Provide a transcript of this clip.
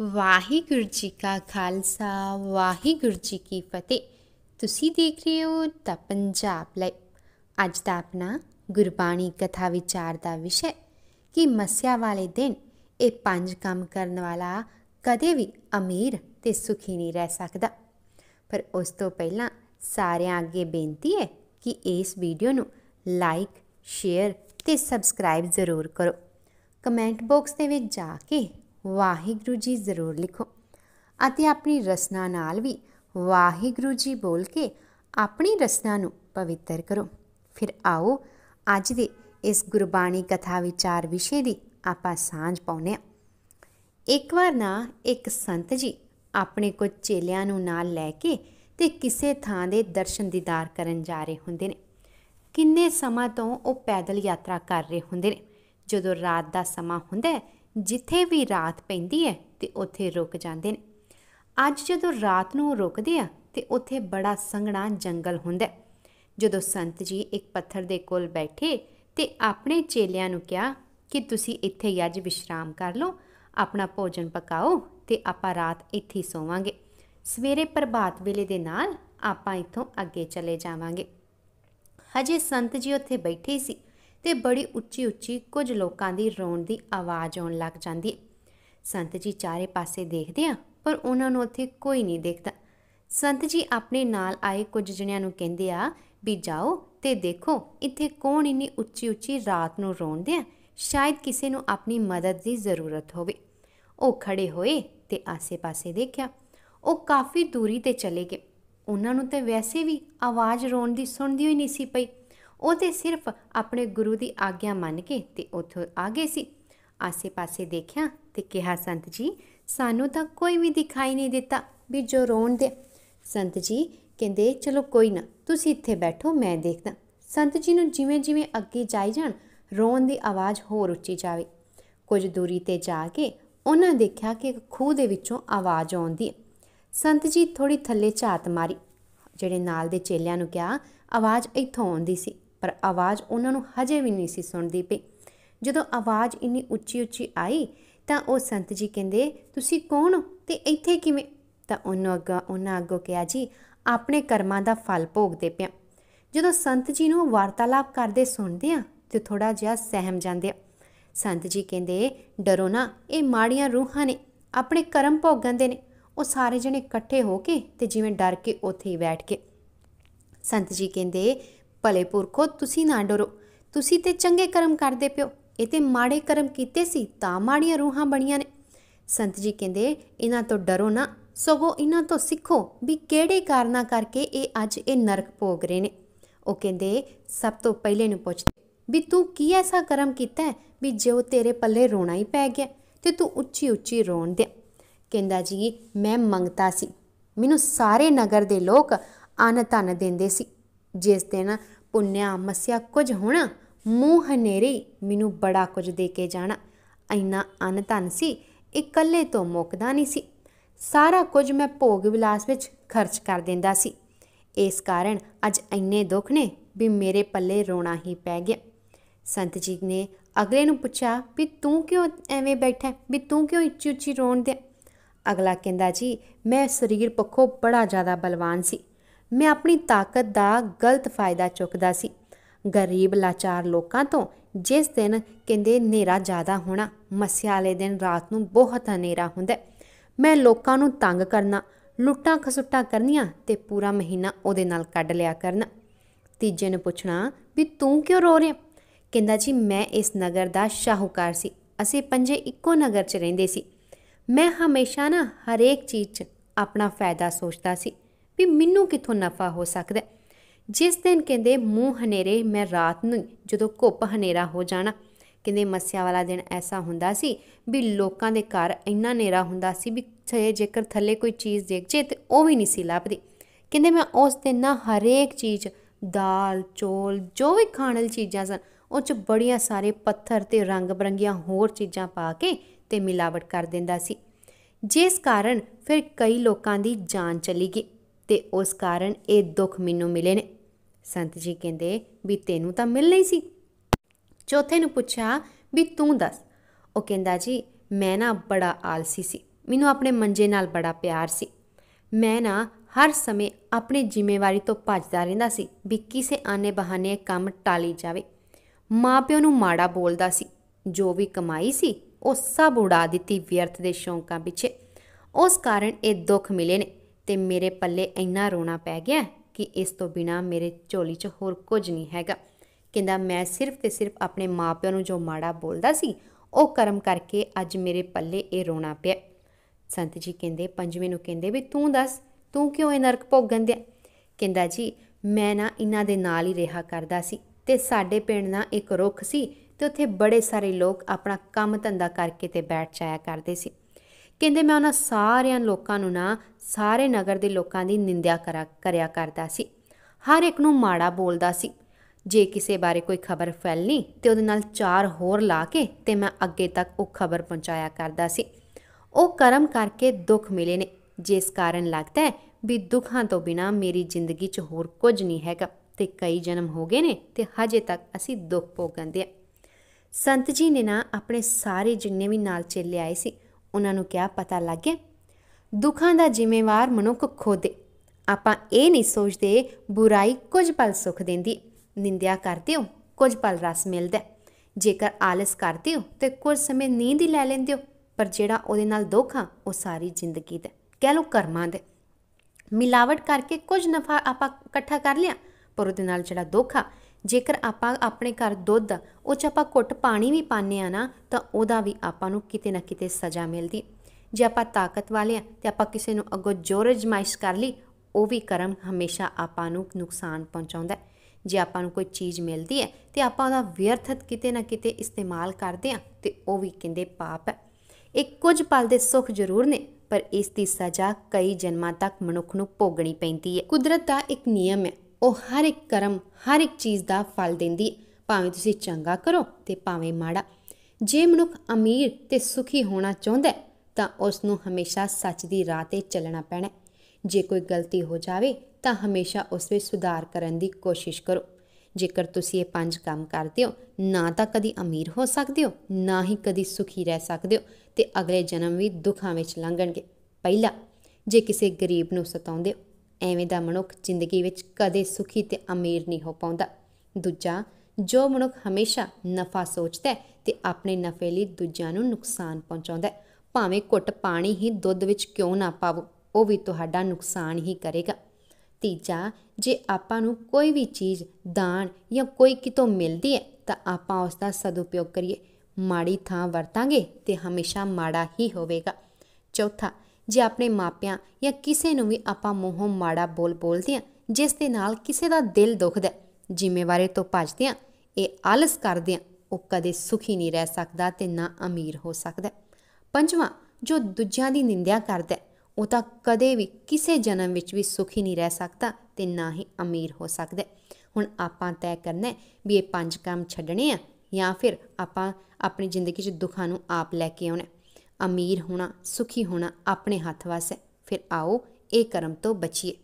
ਵਾਹਿਗੁਰੂ ਜੀ ਕਾ ਖਾਲਸਾ ਵਾਹਿਗੁਰੂ ਜੀ ਕੀ ਫਤਿਹ ਤੁਸੀਂ ਦੇਖ ਰਹੇ ਹੋ ਤਾਂ ਪੰਜਾਬ ਲਈ ਅੱਜ ਦਾ ਆਪਣਾ ਗੁਰਬਾਣੀ ਕਥਾ ਵਿਚਾਰ ਦਾ ਵਿਸ਼ਾ ਕਿ ਮੱਸਿਆ ਵਾਲੇ ਦਿਨ ਇਹ ਪੰਜ ਕੰਮ ਕਰਨ ਵਾਲਾ ਕਦੇ ਵੀ ਅਮੀਰ ਤੇ ਸੁਖੀ ਨਹੀਂ ਰਹਿ ਸਕਦਾ ਪਰ ਉਸ ਤੋਂ ਪਹਿਲਾਂ ਸਾਰਿਆਂ ਅੱਗੇ ਬੇਨਤੀ ਹੈ ਕਿ ਇਸ ਵੀਡੀਓ ਨੂੰ ਲਾਈਕ ਸ਼ੇਅਰ ਤੇ ਸਬਸਕ੍ਰਾਈਬ ਜ਼ਰੂਰ ਕਰੋ ਕਮੈਂਟ ਬਾਕਸ ਦੇ ਵਿੱਚ ਜਾ ਕੇ ਵਾਹਿਗੁਰੂ ਜੀ ਜ਼ਰੂਰ ਲਿਖੋ ਅਤੇ ਆਪਣੀ ਰਸਨਾ ਨਾਲ ਵੀ ਵਾਹਿਗੁਰੂ ਜੀ ਬੋਲ ਕੇ ਆਪਣੀ ਰਸਨਾ ਨੂੰ ਪਵਿੱਤਰ ਕਰੋ ਫਿਰ ਆਓ ਅੱਜ ਦੇ ਇਸ ਗੁਰਬਾਣੀ ਕਥਾ ਵਿਚਾਰ ਵਿਸ਼ੇ ਦੀ ਆਪਾਂ ਸਾਂਝ ਪਾਉਨੇ ਆ ਇੱਕ ਵਾਰ ਨਾ ਇੱਕ ਸੰਤ ਜੀ ਆਪਣੇ ਕੁਝ ਚੇਲਿਆਂ ਨੂੰ ਨਾਲ ਲੈ ਕੇ ਤੇ ਕਿਸੇ ਥਾਂ ਦੇ ਦਰਸ਼ਨ ਦੀਦਾਰ ਕਰਨ ਜਾ ਰਹੇ ਹੁੰਦੇ ਨੇ ਕਿੰਨੇ ਸਮਾਂ ਤੋਂ ਉਹ ਪੈਦਲ ਯਾਤਰਾ ਕਰ ਰਹੇ ਹੁੰਦੇ ਨੇ ਜਦੋਂ ਰਾਤ ਦਾ ਸਮਾਂ ਹੁੰਦਾ ਹੈ ਜਿੱਥੇ ਵੀ ਰਾਤ ਪੈਂਦੀ ਹੈ ਤੇ ਉੱਥੇ ਰੁਕ ਜਾਂਦੇ ਨੇ ਅੱਜ ਜਦੋਂ ਰਾਤ ਨੂੰ ਰੁਕਦੇ ਆ ਤੇ ਉੱਥੇ ਬੜਾ ਸੰਘਣਾ ਜੰਗਲ ਹੁੰਦਾ ਜਦੋਂ ਸੰਤ ਜੀ ਇੱਕ ਪੱਥਰ ਦੇ ਕੋਲ ਬੈਠੇ ਤੇ ਆਪਣੇ ਚੇਲਿਆਂ ਨੂੰ ਕਿਹਾ ਕਿ ਤੁਸੀਂ ਇੱਥੇ ਹੀ ਅੱਜ ਵਿਸ਼ਰਾਮ ਕਰ ਲਓ ਆਪਣਾ ਭੋਜਨ ਪਕਾਓ ਤੇ ਆਪਾਂ ਰਾਤ ਇੱਥੇ ਸੋਵਾਂਗੇ ਸਵੇਰੇ ਪ੍ਰਭਾਤ ਵੇਲੇ ਦੇ ਨਾਲ ਆਪਾਂ ਇੱਥੋਂ ਅੱਗੇ ਚਲੇ ਜਾਵਾਂਗੇ ਹਜੇ ਸੰਤ ਜੀ ਉੱਥੇ ਬੈਠੇ ਸੀ ਤੇ ਬੜੀ ਉੱਚੀ ਉੱਚੀ ਕੁਝ ਲੋਕਾਂ ਦੀ ਰੋਣ ਦੀ ਆਵਾਜ਼ ਆਉਣ ਲੱਗ ਜਾਂਦੀ ਸੰਤ ਜੀ ਚਾਰੇ ਪਾਸੇ ਦੇਖਦੇ ਆ ਪਰ ਉਹਨਾਂ ਨੂੰ ਉੱਥੇ ਕੋਈ ਨਹੀਂ ਦੇਖਦਾ ਸੰਤ ਜੀ ਆਪਣੇ ਨਾਲ ਆਏ ਕੁਝ ਜਣਿਆਂ ਨੂੰ ਕਹਿੰਦੇ ਆ ਵੀ ਜਾਓ ਤੇ ਦੇਖੋ ਇੱਥੇ ਕੌਣ ਇੰਨੀ ਉੱਚੀ ਉੱਚੀ ਰਾਤ ਨੂੰ ਰੋਂਦੇ ਆ ਸ਼ਾਇਦ ਕਿਸੇ ਨੂੰ ਆਪਣੀ ਮਦਦ ਦੀ ਜ਼ਰੂਰਤ ਹੋਵੇ ਉਹ ਖੜੇ ਹੋਏ ਤੇ ਆਸੇ-ਪਾਸੇ ਦੇਖਿਆ ਉਹ ਕਾਫੀ ਦੂਰੀ ਤੇ ਚਲੇ ਗਏ ਉਹਨਾਂ ਨੂੰ ਤੇ ਵੈਸੇ ਵੀ ਆਵਾਜ਼ ਰੋਣ ਦੀ ਸੁਣਦੀ ਹੋਈ ਨਹੀਂ ਸੀ ਪਈ ਉਹ ਤੇ ਸਿਰਫ ਆਪਣੇ ਗੁਰੂ ਦੀ ਆਗਿਆ ਮੰਨ ਕੇ ਤੇ ਉੱਥੋਂ ਆ ਗਏ ਸੀ ਆਸੇ-ਪਾਸੇ ਦੇਖਿਆ ਤੇ ਕਿਹਾ ਸੰਤ ਜੀ ਸਾਨੂੰ ਤਾਂ ਕੋਈ ਵੀ ਦਿਖਾਈ ਨਹੀਂ ਦਿੱਤਾ ਵੀ ਜੋ ਰੋਣ ਦੇ ਸੰਤ ਜੀ ਕਹਿੰਦੇ ਚਲੋ ਕੋਈ ਨਾ ਤੁਸੀਂ ਇੱਥੇ ਬੈਠੋ ਮੈਂ ਦੇਖਦਾ ਸੰਤ ਜੀ ਨੂੰ ਜਿਵੇਂ-ਜਿਵੇਂ ਅੱਗੇ ਜਾਈ ਜਾਣ ਰੋਣ ਦੀ ਆਵਾਜ਼ ਹੋਰ ਉੱਚੀ ਜਾਵੇ ਕੁਝ ਦੂਰੀ ਤੇ ਜਾ ਕੇ ਉਹਨਾਂ ਦੇਖਿਆ ਕਿ ਖੂਹ ਦੇ ਵਿੱਚੋਂ ਆਵਾਜ਼ ਆਉਂਦੀ ਸੰਤ ਜੀ ਥੋੜੀ ਥੱਲੇ ਝਾਤ ਮਾਰੀ ਜਿਹੜੇ ਨਾਲ ਦੇ ਚੇਲਿਆਂ ਨੂੰ ਕਿਹਾ ਆਵਾਜ਼ ਇੱਥੋਂ ਆਉਂਦੀ ਸੀ ਪਰ ਆਵਾਜ਼ ਉਹਨਾਂ ਨੂੰ ਹਜੇ ਵੀ ਨਹੀਂ ਸੀ ਸੁਣਦੀ ਪਈ ਜਦੋਂ ਆਵਾਜ਼ ਇੰਨੀ ਉੱਚੀ ਉੱਚੀ ਆਈ ਤਾਂ ਉਹ ਸੰਤ ਜੀ ਕਹਿੰਦੇ ਤੁਸੀਂ ਕੌਣ ਤੇ ਇੱਥੇ ਕਿਵੇਂ ਤਾਂ ਉਹਨਾਂ ਅੱਗਾ ਉਹਨਾਂ ਅੱਗੋ ਕਿਹਾ ਜੀ ਆਪਣੇ ਕਰਮਾਂ ਦਾ ਫਲ ਭੋਗਦੇ ਪਿਆ ਜਦੋਂ ਸੰਤ ਜੀ ਨੂੰ ਵਾਰਤਾਲਾਪ ਕਰਦੇ ਸੁਣਦੇ ਆ ਤੇ ਥੋੜਾ ਜਿਹਾ ਸਹਿਮ ਜਾਂਦੇ ਆ ਸੰਤ ਜੀ ਕਹਿੰਦੇ ਡਰੋ ਨਾ ਇਹ ਮਾੜੀਆਂ ਰੂਹਾਂ ਨੇ ਆਪਣੇ ਕਰਮ ਭੋਗਣ ਦੇ ਨੇ ਉਹ ਸਾਰੇ ਜਣੇ ਇਕੱਠੇ ਹੋ ਕੇ ਤੇ ਜਿਵੇਂ ਡਰ ਕੇ ਉੱਥੇ ਹੀ ਬੈਠ ਕੇ ਸੰਤ ਜੀ ਕਹਿੰਦੇ ਭਲੇ ਪੁਰਖੋ ਤੁਸੀਂ ਨਾ ਡਰੋ ਤੁਸੀਂ ਤੇ ਚੰਗੇ ਕਰਮ ਕਰਦੇ ਪਿਓ ਇਹ ਤੇ ਮਾੜੇ ਕਰਮ ਕੀਤੇ ਸੀ ਤਾਂ ਮਾੜੀਆਂ ਰੂਹਾਂ ਬਣੀਆਂ ਨੇ ਸੰਤ ਜੀ ਕਹਿੰਦੇ ਇਹਨਾਂ ਤੋਂ ਡਰੋ ਨਾ ਸਗੋ ਇਹਨਾਂ ਤੋਂ ਸਿੱਖੋ ਵੀ ਕਿਹੜੇ ਕਾਰਨਾ ਕਰਕੇ ਇਹ ਅੱਜ ਇਹ ਨਰਕ ਭੋਗ ਰਹੇ ਨੇ ਉਹ ਕਹਿੰਦੇ ਸਭ ਤੋਂ ਪਹਿਲੇ ਨੂੰ ਪੁੱਛਦੇ ਵੀ ਤੂੰ ਕੀ ਐਸਾ ਕਰਮ ਕੀਤਾ ਵੀ ਜੋ ਤੇਰੇ ਪੱਲੇ ਰੋਣਾ ਹੀ ਪੈ ਗਿਆ ਤੇ ਤੂੰ ਉੱਚੀ ਉੱਚੀ ਰੋਣ ਦੇ ਕਹਿੰਦਾ ਜੀ ਮੈਂ ਮੰਗਤਾ ਸੀ ਮੈਨੂੰ ਸਾਰੇ ਨਗਰ ਦੇ ਲੋਕ ਆਨ ਧਨ ਦਿੰਦੇ ਸੀ ਜਿਸ ਦਿਨ ਪੁੰਨਿਆ ਮਸਿਆ ਕੁਝ ਹੋਣਾ ਮੂੰਹ ਹਨੇਰੀ ਮੈਨੂੰ ਬੜਾ ਕੁਝ ਦੇ ਕੇ ਜਾਣਾ ਐਨਾ ਅਨ ਧਨ ਸੀ ਇਕੱਲੇ ਤੋਂ ਮੁੱਕਦਾ ਨਹੀਂ ਸੀ ਸਾਰਾ ਕੁਝ ਮੈਂ ਭੋਗ ਵਿਲਾਸ ਵਿੱਚ ਖਰਚ ਕਰ ਦਿੰਦਾ ਸੀ ਇਸ ਕਾਰਨ ਅੱਜ ਐਨੇ ਦੁੱਖ ਨੇ ਵੀ ਮੇਰੇ ਪੱਲੇ ਰੋਣਾ ਹੀ ਪੈ ਗਿਆ ਸੰਤ ਜੀ ਨੇ ਅਗਲੇ ਨੂੰ ਪੁੱਛਿਆ ਵੀ ਤੂੰ ਕਿਉਂ ਐਵੇਂ ਬੈਠਾ ਵੀ ਤੂੰ ਕਿਉਂ ਇੱਚੀ ਉੱਚੀ ਰੋਣ ਦੇ ਅਗਲਾ ਕਹਿੰਦਾ ਜੀ ਮੈਂ ਸਰੀਰ ਪੱਖੋਂ ਬੜਾ ਜ਼ਿਆਦਾ ਬਲਵਾਨ ਸੀ ਮੈਂ ਆਪਣੀ ਤਾਕਤ ਦਾ ਗਲਤ ਫਾਇਦਾ ਚੁੱਕਦਾ ਸੀ ਗਰੀਬ ਲਾਚਾਰ ਲੋਕਾਂ ਤੋਂ ਜਿਸ ਦਿਨ ਕਹਿੰਦੇ ਹਨੇਰਾ ਜ਼ਿਆਦਾ ਹੋਣਾ ਮਸਿਆਲੇ ਦਿਨ ਰਾਤ ਨੂੰ ਬਹੁਤ ਹਨੇਰਾ ਹੁੰਦਾ ਮੈਂ ਲੋਕਾਂ ਨੂੰ ਤੰਗ ਕਰਨਾ ਲੁੱਟਾਂ ਖਸੁੱਟਾਂ ਕਰਨੀਆਂ ਤੇ ਪੂਰਾ ਮਹੀਨਾ ਉਹਦੇ ਨਾਲ ਕੱਢ ਲਿਆ ਕਰਨਾ ਤੀਜੇ ਨੇ ਪੁੱਛਣਾ ਵੀ ਤੂੰ ਕਿਉਂ ਰੋ ਰਿਹਾ ਕਹਿੰਦਾ ਜੀ ਮੈਂ ਇਸ ਨਗਰ ਦਾ ਸ਼ਾਹੂਕਾਰ ਸੀ ਅਸੀਂ ਪੰਜੇ ਇੱਕੋ ਨਗਰ 'ਚ ਰਹਿੰਦੇ ਸੀ ਮੈਂ ਹਮੇਸ਼ਾ ਨਾ ਹਰੇਕ ਚੀਜ਼ 'ਚ ਆਪਣਾ ਫਾਇਦਾ ਸੋਚਦਾ ਸੀ ਵੀ ਮੈਨੂੰ ਕਿੱਥੋਂ ਨਫਾ ਹੋ ਸਕਦਾ ਜਿਸ ਦਿਨ ਕਹਿੰਦੇ ਮੂੰਹ ਹਨੇਰੇ ਮੈਂ ਰਾਤ ਨੂੰ ਜਦੋਂ ਘੁੱਪ ਹਨੇਰਾ ਹੋ ਜਾਣਾ ਕਹਿੰਦੇ ਮੱਸਿਆ ਵਾਲਾ ਦਿਨ ਐਸਾ ਹੁੰਦਾ ਸੀ ਵੀ ਲੋਕਾਂ ਦੇ ਘਰ ਇੰਨਾ ਹਨੇਰਾ ਹੁੰਦਾ ਸੀ ਵੀ ਛੇ ਜੇਕਰ ਥੱਲੇ ਕੋਈ ਚੀਜ਼ ਦੇਖ ਜੇ ਤੇ ਉਹ ਵੀ ਨਹੀਂ ਸੀ ਲੱਭਦੀ ਕਹਿੰਦੇ ਮੈਂ ਉਸ ਦਿਨ ਨਾ ਹਰੇਕ ਚੀਜ਼ ਦਾਲ ਚੋਲ ਜੋ ਵੀ ਖਾਣ ਵਾਲੀ ਚੀਜ਼ਾਂ ਸਨ ਉਹ ਚ ਬੜੀਆਂ ਸਾਰੇ ਪੱਥਰ ਤੇ ਰੰਗ ਬਰੰਗੀਆਂ ਹੋਰ ਚੀਜ਼ਾਂ ਪਾ ਕੇ ਤੇ ਮਿਲਾਵਟ ਕਰ ਦਿੰਦਾ ਸੀ ਜਿਸ ਕਾਰਨ ਫਿਰ ਕਈ ਲੋਕਾਂ ਦੀ ਜਾਨ ਚਲੀ ਗਈ ਤੇ ਉਸ ਕਾਰਨ ਇਹ ਦੁੱਖ ਮੈਨੂੰ ਮਿਲੇ ਨੇ ਸੰਤ ਜੀ ਕਹਿੰਦੇ ਵੀ ਤੈਨੂੰ ਤਾਂ ਮਿਲ ਨਹੀਂ ਸੀ ਚੌਥੇ ਨੂੰ ਪੁੱਛਿਆ ਵੀ ਤੂੰ ਦੱਸ ਉਹ ਕਹਿੰਦਾ ਜੀ ਮੈਂ ਨਾ ਬੜਾ ਆਲਸੀ ਸੀ ਮੈਨੂੰ ਆਪਣੇ ਮੰਜੇ ਨਾਲ ਬੜਾ ਪਿਆਰ ਸੀ ਮੈਂ ਨਾ ਹਰ ਸਮੇਂ ਆਪਣੀ ਜ਼ਿੰਮੇਵਾਰੀ ਤੋਂ ਭੱਜਦਾ ਰਹਿੰਦਾ ਸੀ ਵੀ ਕਿਸੇ ਆਨੇ ਬਹਾਨੇ ਕੰਮ ਟਾਲੀ ਜਾਵੇ ਮਾਪਿਓ ਨੂੰ ਮਾੜਾ ਬੋਲਦਾ ਸੀ ਜੋ ਵੀ ਕਮਾਈ ਸੀ ਉਹ ਸਭ ਉਡਾ ਦਿੱਤੀ ਵਿਅਰਥ ਦੇ ਸ਼ੌਂਕਾਂ ਪਿੱਛੇ ਉਸ ਕਾਰਨ ਇਹ ਦੁੱਖ ਮਿਲੇ ਨੇ ਤੇ ਮੇਰੇ ਪੱਲੇ ਇੰਨਾ ਰੋਣਾ ਪੈ ਗਿਆ ਕਿ ਇਸ ਤੋਂ ਬਿਨਾ ਮੇਰੇ ਝੋਲੀ 'ਚ ਹੋਰ ਕੁਝ ਨਹੀਂ ਹੈਗਾ ਕਹਿੰਦਾ ਮੈਂ ਸਿਰਫ ਤੇ ਸਿਰਫ ਆਪਣੇ ਮਾਪਿਆਂ ਨੂੰ ਜੋ ਮਾੜਾ ਬੋਲਦਾ ਸੀ ਉਹ ਕਰਮ ਕਰਕੇ ਅੱਜ ਮੇਰੇ ਪੱਲੇ ਇਹ ਰੋਣਾ ਪਿਆ ਸੰਤ ਜੀ ਕਹਿੰਦੇ ਪੰਜਵੇਂ ਨੂੰ ਕਹਿੰਦੇ ਵੀ ਤੂੰ ਦੱਸ ਤੂੰ ਕਿਉਂ ਇਹ ਨਰਕ ਭੋਗਣ ਦਿਆ ਕਹਿੰਦਾ ਜੀ ਮੈਂ ਨਾ ਇਹਨਾਂ ਦੇ ਨਾਲ ਹੀ ਰਿਹਾ ਕਰਦਾ ਸੀ ਤੇ ਸਾਡੇ ਪਿੰਡ ਨਾਲ ਇੱਕ ਰੁੱਖ ਸੀ ਤੇ ਉੱਥੇ ਬੜੇ ਸਾਰੇ ਲੋਕ ਆਪਣਾ ਕੰਮ ਧੰਦਾ ਕਰਕੇ ਤੇ ਬੈਠ ਜਾਇਆ ਕਰਦੇ ਸੀ ਕਹਿੰਦੇ ਮੈਂ ਉਹਨਾਂ ਸਾਰਿਆਂ ਲੋਕਾਂ ਨੂੰ ਨਾ ਸਾਰੇ ਨਗਰ ਦੇ ਲੋਕਾਂ ਦੀ ਨਿੰਦਿਆ ਕਰਿਆ ਕਰਦਾ ਸੀ ਹਰ ਇੱਕ ਨੂੰ ਮਾੜਾ ਬੋਲਦਾ ਸੀ ਜੇ ਕਿਸੇ ਬਾਰੇ ਕੋਈ ਖਬਰ ਫੈਲਣੀ ਤੇ ਉਹਦੇ ਨਾਲ ਚਾਰ ਹੋਰ ਲਾ ਕੇ ਤੇ ਮੈਂ ਅੱਗੇ ਤੱਕ ਉਹ ਖਬਰ ਪਹੁੰਚਾਇਆ ਕਰਦਾ ਸੀ ਉਹ ਕਰਮ ਕਰਕੇ ਦੁੱਖ ਮਿਲੇ ਨੇ ਜਿਸ ਕਾਰਨ ਲੱਗਦਾ ਹੈ ਵੀ ਦੁੱਖਾਂ ਤੋਂ ਬਿਨਾ ਮੇਰੀ ਜ਼ਿੰਦਗੀ 'ਚ ਹੋਰ ਕੁਝ ਨਹੀਂ ਹੈਗਾ ਤੇ ਕਈ ਜਨਮ ਹੋ ਗਏ ਨੇ ਤੇ ਹਜੇ ਤੱਕ ਅਸੀਂ ਦੁੱਖ ਭੋਗੰਦੇ ਆ ਸੰਤ ਜੀ ਨੇ ਨਾ ਆਪਣੇ ਸਾਰੇ ਜਿੰਨੇ ਵੀ ਨਾਲ ਚੇਲੇ ਆਏ ਸੀ ਉਹਨਾਂ ਨੂੰ ਕਿਹਾ ਪਤਾ ਲੱਗ ਗਿਆ ਦੁੱਖਾਂ ਦਾ ਜ਼ਿੰਮੇਵਾਰ ਮਨੁੱਖ ਖੁਦ ਆਪਾਂ ਇਹ ਨਹੀਂ ਸੋਚਦੇ ਬੁਰਾਈ ਕੁਝ ਪਲ ਸੁਖ ਦਿੰਦੀ ਨਿੰਦਿਆ ਕਰਦੇ ਹੋ ਕੁਝ ਪਲ ਰਸ ਮਿਲਦਾ ਜੇਕਰ ਆਲਸ ਕਰਦੇ ਹੋ ਤੇ ਕੁਝ ਸਮੇਂ ਨੀਂਦ ਹੀ ਲੈ ਲੈਂਦੇ ਹੋ ਪਰ ਜਿਹੜਾ ਉਹਦੇ ਨਾਲ ਦੁੱਖ ਆ ਉਹ ਸਾਰੀ ਜ਼ਿੰਦਗੀ ਦਾ ਕਹਿ ਲੋ ਕਰਮਾਂ ਦੇ ਮਿਲਾਵਟ ਕਰਕੇ ਕੁਝ ਨਫਾ ਆਪਾਂ ਇਕੱਠਾ ਕਰ ਲਿਆ ਪਰ ਉਹਦੇ ਨਾਲ ਜਿਹੜਾ ਦੁੱਖ ਆ ਜੇਕਰ ਆਪਾਂ ਆਪਣੇ ਘਰ ਦੁੱਧ ਉਹ ਚ ਆਪਾਂ ਘੁੱਟ ਪਾਣੀ ਵੀ ਪਾਣੇ ਆ ਨਾ ਤਾਂ ਉਹਦਾ ਵੀ ਆਪਾਂ ਨੂੰ ਕਿਤੇ ਨਾ ਕਿਤੇ ਸਜ਼ਾ ਮਿਲਦੀ ਜੇ ਆਪਾਂ ਤਾਕਤ ਵਾਲੇ ਆ ਤੇ ਆਪਾਂ ਕਿਸੇ ਨੂੰ ਅੱਗੋਂ ਜ਼ੋਰ ਜਮਾਇਸ਼ ਕਰ ਲਈ ਉਹ ਵੀ ਕਰਮ ਹਮੇਸ਼ਾ ਆਪਾਂ ਨੂੰ ਨੁਕਸਾਨ ਪਹੁੰਚਾਉਂਦਾ ਜੇ ਆਪਾਂ ਨੂੰ ਕੋਈ ਚੀਜ਼ ਮਿਲਦੀ ਹੈ ਤੇ ਆਪਾਂ ਉਹਦਾ ਵਿਅਰਥਤ ਕਿਤੇ ਨਾ ਕਿਤੇ ਇਸਤੇਮਾਲ ਕਰਦੇ ਆ ਤੇ ਉਹ ਵੀ ਕਹਿੰਦੇ ਪਾਪ ਹੈ ਇੱਕ ਕੁਝ ਪਲ ਦੇ ਸੁੱਖ ਜ਼ਰੂਰ ਨੇ ਪਰ ਇਸ ਦੀ ਸਜ਼ਾ ਕਈ ਜਨਮਾਂ ਤੱਕ ਮਨੁੱਖ ਨੂੰ ਭੋਗਣੀ ਪੈਂਦੀ ਹੈ ਕੁਦਰਤ ਦਾ ਇੱਕ ਨਿਯਮ ਹੈ ਉਹ ਹਰ ਇੱਕ ਕਰਮ ਹਰ ਇੱਕ ਚੀਜ਼ ਦਾ ਫਲ ਦਿੰਦੀ ਭਾਵੇਂ ਤੁਸੀਂ ਚੰਗਾ ਕਰੋ ਤੇ ਭਾਵੇਂ ਮਾੜਾ ਜੇ ਮਨੁੱਖ ਅਮੀਰ ਤੇ ਸੁਖੀ ਹੋਣਾ ਚਾਹੁੰਦਾ ਤਾਂ ਉਸ ਨੂੰ ਹਮੇਸ਼ਾ ਸੱਚ ਦੀ ਰਾਹ ਤੇ ਚੱਲਣਾ ਪੈਣਾ ਜੇ ਕੋਈ ਗਲਤੀ ਹੋ ਜਾਵੇ ਤਾਂ ਹਮੇਸ਼ਾ ਉਸ ਵਿੱਚ ਸੁਧਾਰ ਕਰਨ ਦੀ ਕੋਸ਼ਿਸ਼ ਕਰੋ ਜੇਕਰ ਤੁਸੀਂ ਇਹ ਪੰਜ ਕੰਮ ਕਰਦੇ ਹੋ ਨਾ ਤਾਂ ਕਦੀ ਅਮੀਰ ਹੋ ਸਕਦੇ ਹੋ ਨਾ ਹੀ ਕਦੀ ਸੁਖੀ ਰਹਿ ਸਕਦੇ ਹੋ ਤੇ ਅਗਲੇ ਜਨਮ ਵੀ ਦੁੱਖਾਂ ਵਿੱਚ ਲੰਘਣਗੇ ਪਹਿਲਾ ਜੇ ਕਿਸੇ ਗਰੀਬ ਨੂੰ ਸਤਾਉਂਦੇ ਹੋ ਐਵੇਂ ਦਾ ਮਨੁੱਖ ਜ਼ਿੰਦਗੀ ਵਿੱਚ ਕਦੇ ਸੁਖੀ ਤੇ ਅਮੀਰ ਨਹੀਂ ਹੋ ਪਾਉਂਦਾ ਦੂਜਾ ਜੋ ਮਨੁੱਖ ਹਮੇਸ਼ਾ ਨਫਾ ਸੋਚਦਾ ਹੈ ਤੇ ਆਪਣੇ ਨਫੇ ਲਈ ਦੂਜਿਆਂ ਨੂੰ ਨੁਕਸਾਨ ਪਹੁੰਚਾਉਂਦਾ ਭਾਵੇਂ ਘੁੱਟ ਪਾਣੀ ਹੀ ਦੁੱਧ ਵਿੱਚ ਕਿਉਂ ਨਾ ਪਾਵੋ ਉਹ ਵੀ ਤੁਹਾਡਾ ਨੁਕਸਾਨ ਹੀ ਕਰੇਗਾ ਤੀਜਾ ਜੇ ਆਪਾਂ ਨੂੰ ਕੋਈ ਵੀ ਚੀਜ਼ ਦਾਨ ਜਾਂ ਕੋਈ ਕਿਤੋਂ ਮਿਲਦੀ ਹੈ ਤਾਂ ਆਪਾਂ ਉਸ ਦਾ ਸਦਉਪਯੋਗ ਕਰੀਏ ਮਾੜੀ ਥਾਂ ਵਰਤਾਂਗੇ ਤੇ ਹਮੇਸ਼ਾ ਮਾੜਾ ਹੀ ਹੋਵੇਗਾ ਚੌਥਾ ਜੇ ਆਪਣੇ ਮਾਪਿਆਂ ਜਾਂ ਕਿਸੇ ਨੂੰ ਵੀ ਆਪਾਂ ਮੂੰਹੋਂ ਮਾੜਾ ਬੋਲ ਬੋਲਦੇ ਆ ਜਿਸ ਦੇ ਨਾਲ ਕਿਸੇ ਦਾ ਦਿਲ ਦੁਖਦਾ ਜ਼ਿੰਮੇਵਾਰੀ ਤੋਂ ਭੱਜਦੇ ਆ ਇਹ ਆਲਸ ਕਰਦੇ ਆ ਉਹ ਕਦੇ ਸੁਖੀ ਨਹੀਂ ਰਹਿ ਸਕਦਾ ਤੇ ਨਾ ਅਮੀਰ ਹੋ ਸਕਦਾ ਪੰਜਵਾਂ ਜੋ ਦੂਜਿਆਂ ਦੀ ਨਿੰਦਿਆ ਕਰਦਾ ਉਹ ਤਾਂ ਕਦੇ ਵੀ ਕਿਸੇ ਜਨਮ ਵਿੱਚ ਵੀ ਸੁਖੀ ਨਹੀਂ ਰਹਿ ਸਕਦਾ ਤੇ ਨਾ ਹੀ ਅਮੀਰ ਹੋ ਸਕਦਾ ਹੁਣ ਆਪਾਂ ਤੈਅ ਕਰਨਾ ਵੀ ਇਹ ਪੰਜ ਕੰਮ ਛੱਡਣੇ ਆ ਜਾਂ ਫਿਰ ਆਪਾਂ ਆਪਣੀ ਜ਼ਿੰਦਗੀ 'ਚ ਦੁੱਖਾਂ ਨੂੰ ਆਪ ਲੈ ਕੇ ਆਉਣਾ ਅਮੀਰ ਹੋਣਾ ਸੁਖੀ ਹੋਣਾ ਆਪਣੇ ਹੱਥ ਵਸ ਹੈ ਫਿਰ ਆਓ ਇਹ ਕਰਮ ਤੋਂ ਬਚੀਏ